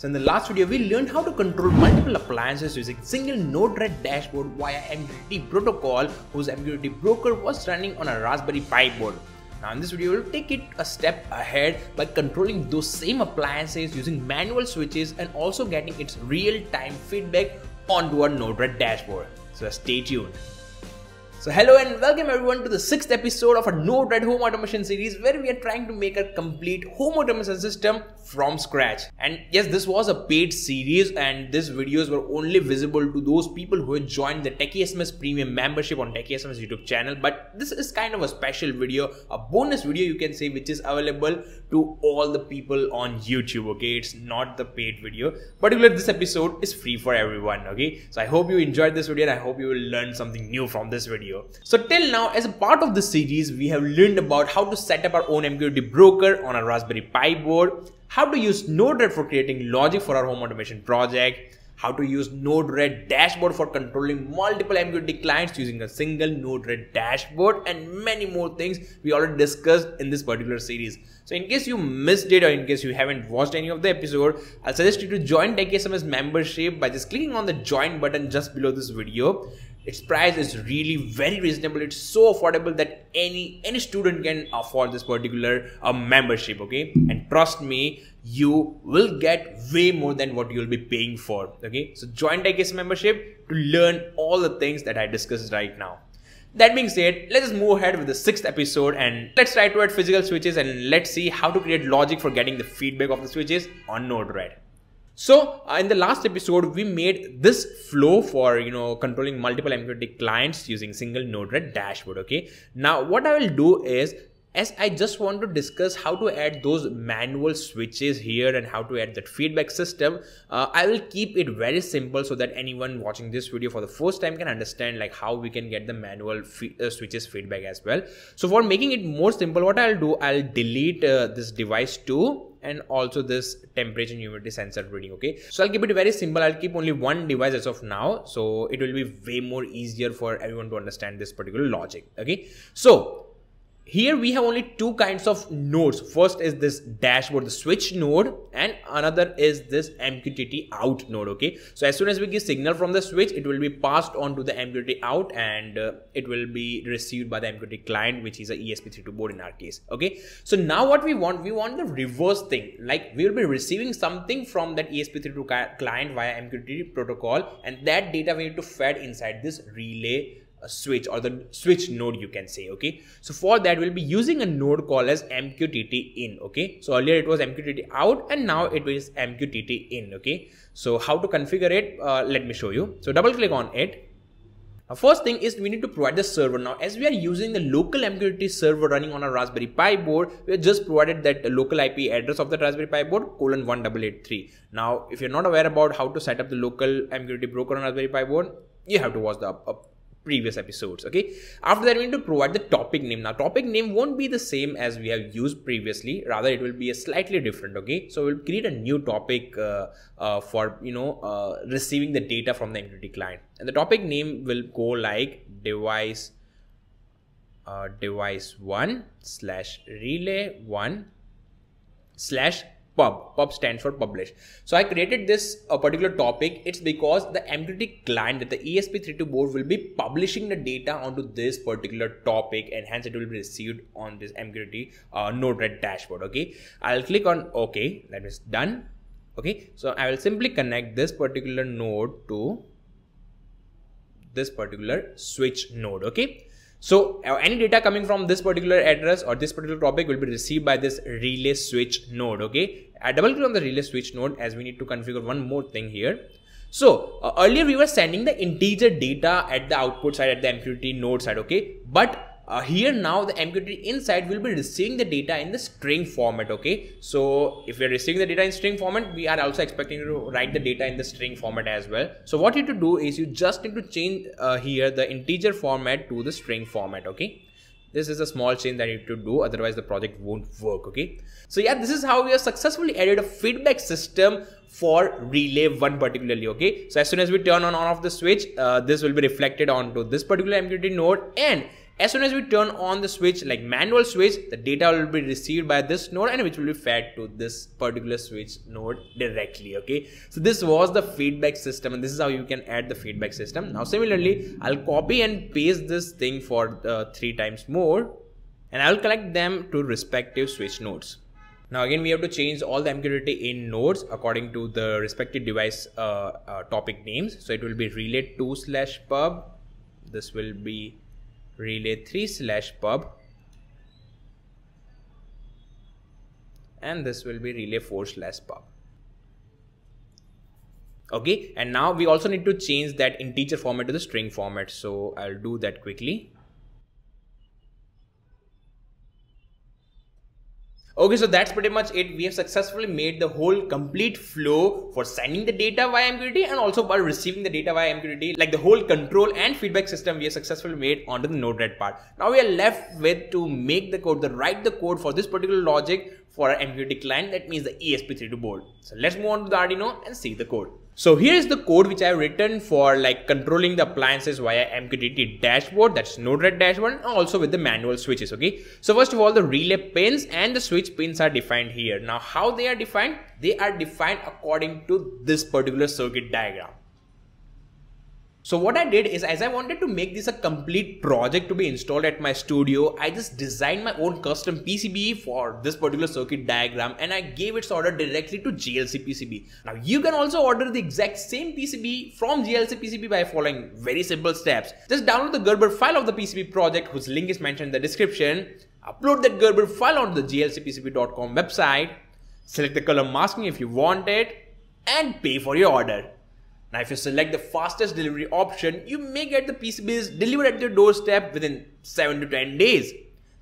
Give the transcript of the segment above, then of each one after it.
So in the last video, we learned how to control multiple appliances using single Node-RED dashboard via MQTT protocol whose MQTT broker was running on a Raspberry Pi board. Now in this video, we'll take it a step ahead by controlling those same appliances using manual switches and also getting its real-time feedback onto our Node-RED dashboard. So stay tuned. So hello and welcome everyone to the sixth episode of a Node-RED Home Automation series where we are trying to make a complete home automation system from scratch. And yes, this was a paid series and these videos were only visible to those people who had joined the SMS Premium membership on SMS YouTube channel. But this is kind of a special video, a bonus video you can say, which is available to all the people on YouTube, okay? It's not the paid video. Particularly this episode is free for everyone, okay? So I hope you enjoyed this video and I hope you will learn something new from this video video. So till now, as a part of this series, we have learned about how to set up our own MQTT broker on a Raspberry Pi board, how to use Node-RED for creating logic for our home automation project, how to use Node-RED dashboard for controlling multiple MQTT clients using a single Node-RED dashboard and many more things we already discussed in this particular series. So in case you missed it or in case you haven't watched any of the episode, I'll suggest you to join TechSMS membership by just clicking on the join button just below this video its price is really very reasonable it's so affordable that any any student can afford this particular uh, membership okay and trust me you will get way more than what you'll be paying for okay so join techs membership to learn all the things that i discussed right now that being said, let us move ahead with the sixth episode and let's try to add physical switches and let's see how to create logic for getting the feedback of the switches on Node-RED. So uh, in the last episode, we made this flow for, you know, controlling multiple MQTT clients using single Node-RED dashboard. Okay. Now what I will do is as I just want to discuss how to add those manual switches here and how to add that feedback system, uh, I will keep it very simple so that anyone watching this video for the first time can understand like how we can get the manual fe uh, switches feedback as well. So for making it more simple, what I'll do, I'll delete uh, this device too and also this temperature and humidity sensor reading okay so i'll keep it very simple i'll keep only one device as of now so it will be way more easier for everyone to understand this particular logic okay so here we have only two kinds of nodes. First is this dashboard, the switch node and another is this MQTT out node. Okay. So as soon as we get signal from the switch, it will be passed on to the MQTT out and uh, it will be received by the MQTT client, which is a ESP32 board in our case. Okay. So now what we want, we want the reverse thing. Like we will be receiving something from that ESP32 client via MQTT protocol and that data we need to fed inside this relay a switch or the switch node you can say okay so for that we'll be using a node called as mqtt in okay so earlier it was mqtt out and now it is mqtt in okay so how to configure it uh, let me show you so double click on it now first thing is we need to provide the server. Now as we are using the local MQTT server running on a Raspberry Pi board, we have just provided that local IP address of the Raspberry Pi board colon 183 Now if you're not aware about how to set up the local MQTT broker on Raspberry Pi board, you have to watch the up previous episodes okay after that we need to provide the topic name now topic name won't be the same as we have used previously rather it will be a slightly different okay so we'll create a new topic uh, uh, for you know uh, receiving the data from the entity client and the topic name will go like device uh, device 1 slash relay 1 slash pub pub stands for publish so i created this uh, particular topic it's because the mqtt client that the esp32 board will be publishing the data onto this particular topic and hence it will be received on this mqtt uh, node-red dashboard okay i'll click on okay that is done okay so i will simply connect this particular node to this particular switch node okay so uh, any data coming from this particular address or this particular topic will be received by this relay switch node. Okay. I uh, double click on the relay switch node as we need to configure one more thing here. So uh, earlier we were sending the integer data at the output side at the MQTT node side. Okay. But uh, here now the MQTT inside will be receiving the data in the string format okay so if we are receiving the data in string format we are also expecting to write the data in the string format as well so what you need to do is you just need to change uh, here the integer format to the string format okay this is a small change that you need to do otherwise the project won't work okay so yeah this is how we have successfully added a feedback system for relay one particularly okay so as soon as we turn on on off the switch uh, this will be reflected onto this particular MQTT node and as soon as we turn on the switch, like manual switch, the data will be received by this node and which will be fed to this particular switch node directly, okay? So this was the feedback system and this is how you can add the feedback system. Now similarly, I'll copy and paste this thing for uh, three times more and I'll collect them to respective switch nodes. Now again, we have to change all the MQTT in nodes according to the respective device uh, uh, topic names. So it will be relay2 slash pub. This will be relay 3 slash pub and this will be relay 4 slash pub okay and now we also need to change that integer format to the string format so i'll do that quickly Okay, so that's pretty much it. We have successfully made the whole complete flow for sending the data via MQTT and also by receiving the data via MQTT, like the whole control and feedback system we have successfully made onto the Node-RED part. Now we are left with to make the code, the write the code for this particular logic for our MQTT client, that means the ESP32 board. So let's move on to the Arduino and see the code. So here's the code which I've written for like controlling the appliances via MQTT dashboard, that's Node-RED dashboard, and also with the manual switches, okay? So first of all, the relay pins and the switch pins are defined here. Now how they are defined? They are defined according to this particular circuit diagram. So what I did is as I wanted to make this a complete project to be installed at my studio, I just designed my own custom PCB for this particular circuit diagram and I gave its order directly to GLC PCB. Now you can also order the exact same PCB from GLC PCB by following very simple steps. Just download the Gerber file of the PCB project whose link is mentioned in the description, upload that Gerber file onto the glcpcb.com website, select the color masking if you want it and pay for your order. Now, if you select the fastest delivery option, you may get the PCBs delivered at your doorstep within 7 to 10 days.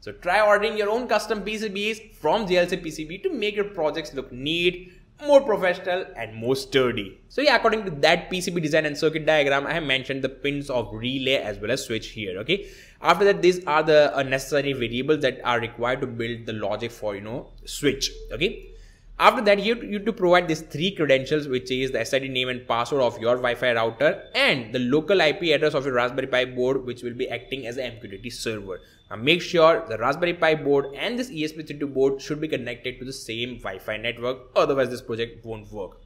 So try ordering your own custom PCBs from GLC PCB to make your projects look neat, more professional and more sturdy. So yeah, according to that PCB design and circuit diagram, I have mentioned the pins of relay as well as switch here, okay? After that, these are the uh, necessary variables that are required to build the logic for, you know, switch, okay? After that, you, have to provide these three credentials, which is the SID name and password of your Wi-Fi router and the local IP address of your Raspberry Pi board, which will be acting as an MQTT server. Now make sure the Raspberry Pi board and this ESP32 board should be connected to the same Wi-Fi network, otherwise this project won't work.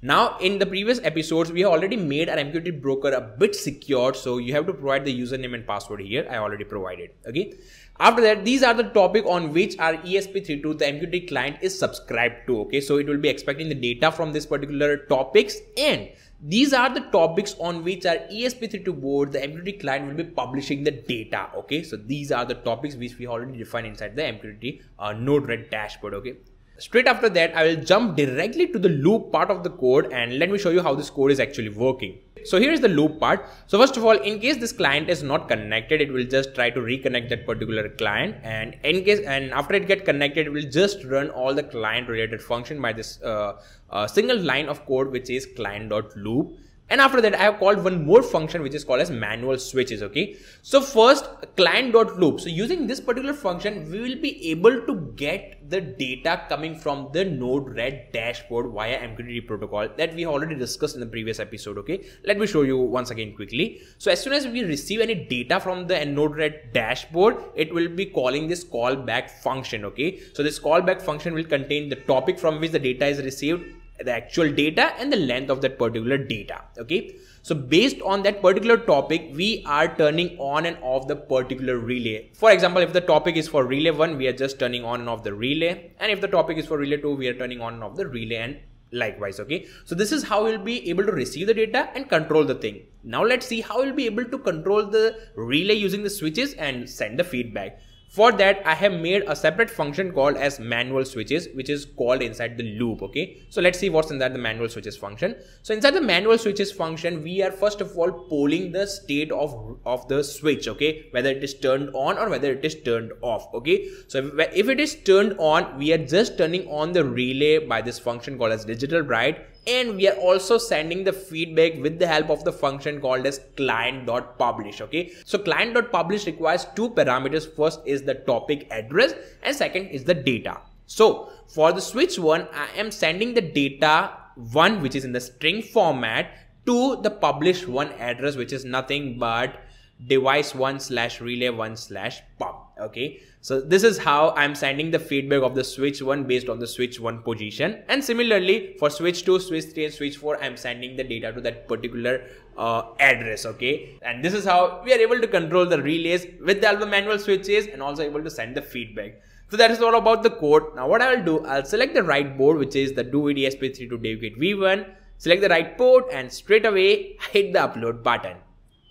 Now, in the previous episodes, we have already made our MQTT broker a bit secure. So you have to provide the username and password here. I already provided. Okay. After that, these are the topic on which our ESP32, the MQTT client is subscribed to. Okay, so it will be expecting the data from this particular topics and these are the topics on which our ESP32 board, the MQTT client will be publishing the data. Okay, so these are the topics which we already defined inside the MQTT uh, Node-RED dashboard. Okay, Straight after that, I will jump directly to the loop part of the code and let me show you how this code is actually working. So here's the loop part. So first of all, in case this client is not connected, it will just try to reconnect that particular client. And in case, and after it get connected, it will just run all the client related function by this uh, uh, single line of code, which is client.loop and after that i have called one more function which is called as manual switches okay so first client.loop so using this particular function we will be able to get the data coming from the node-red dashboard via mqtt protocol that we already discussed in the previous episode okay let me show you once again quickly so as soon as we receive any data from the node-red dashboard it will be calling this callback function okay so this callback function will contain the topic from which the data is received the actual data and the length of that particular data. Okay. So based on that particular topic, we are turning on and off the particular relay. For example, if the topic is for relay one, we are just turning on and off the relay. And if the topic is for relay two, we are turning on and off the relay and likewise. Okay. So this is how you'll be able to receive the data and control the thing. Now let's see how you'll be able to control the relay using the switches and send the feedback. For that, I have made a separate function called as manual switches, which is called inside the loop. Okay. So let's see what's inside the manual switches function. So inside the manual switches function, we are first of all polling the state of, of the switch. Okay. Whether it is turned on or whether it is turned off. Okay. So if, if it is turned on, we are just turning on the relay by this function called as digital write and we are also sending the feedback with the help of the function called as client.publish okay so client.publish requires two parameters first is the topic address and second is the data so for the switch one i am sending the data one which is in the string format to the publish one address which is nothing but device one slash relay one slash pub okay so this is how I'm sending the feedback of the switch 1 based on the switch 1 position and similarly for switch 2, switch 3 and switch 4 I'm sending the data to that particular uh, address okay and this is how we are able to control the relays with the Alba manual switches and also able to send the feedback. So that is all about the code. Now what I will do, I'll select the right board which is the SP3 to DevKit V1, select the right port and straight away hit the upload button.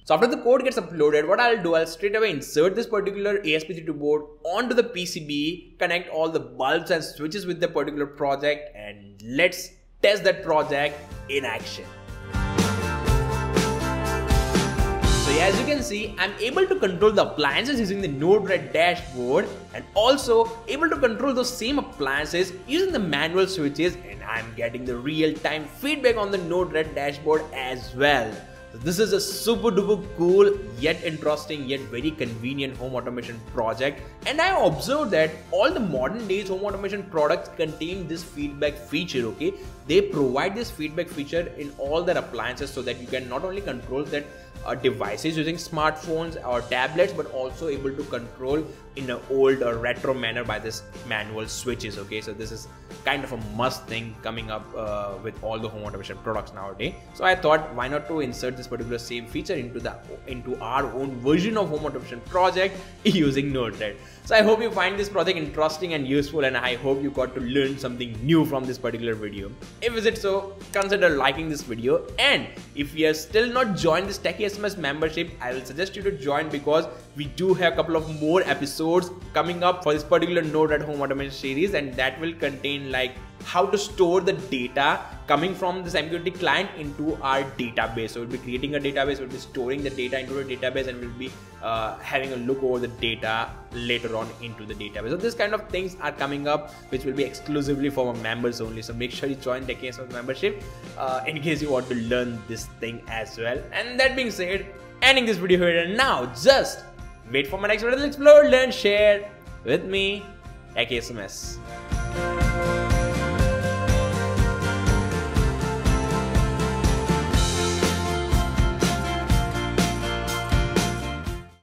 So after the code gets uploaded, what I'll do, I'll straight away insert this particular ASP32 board onto the PCB, connect all the bulbs and switches with the particular project and let's test that project in action. So as you can see, I'm able to control the appliances using the Node-RED dashboard and also able to control those same appliances using the manual switches and I'm getting the real-time feedback on the Node-RED dashboard as well this is a super duper cool yet interesting yet very convenient home automation project and I observed that all the modern days home automation products contain this feedback feature okay they provide this feedback feature in all their appliances so that you can not only control that uh, devices using smartphones or tablets but also able to control in an old or retro manner by this manual switches okay so this is kind of a must thing coming up uh, with all the home automation products nowadays so I thought why not to insert this particular same feature into the into our own version of home automation project using Node-RED. So I hope you find this project interesting and useful and I hope you got to learn something new from this particular video. If is it so, consider liking this video and if you are still not joined this Techie SMS membership, I will suggest you to join because we do have a couple of more episodes coming up for this particular Node-RED home automation series and that will contain like how to store the data coming from this MQTT client into our database. So we'll be creating a database, we'll be storing the data into a database and we'll be uh, having a look over the data later on into the database. So this kind of things are coming up which will be exclusively for members only. So make sure you join the case of membership uh, in case you want to learn this thing as well. And that being said, ending this video here and now, just wait for my next video to explore, learn, share with me, Tech SMS.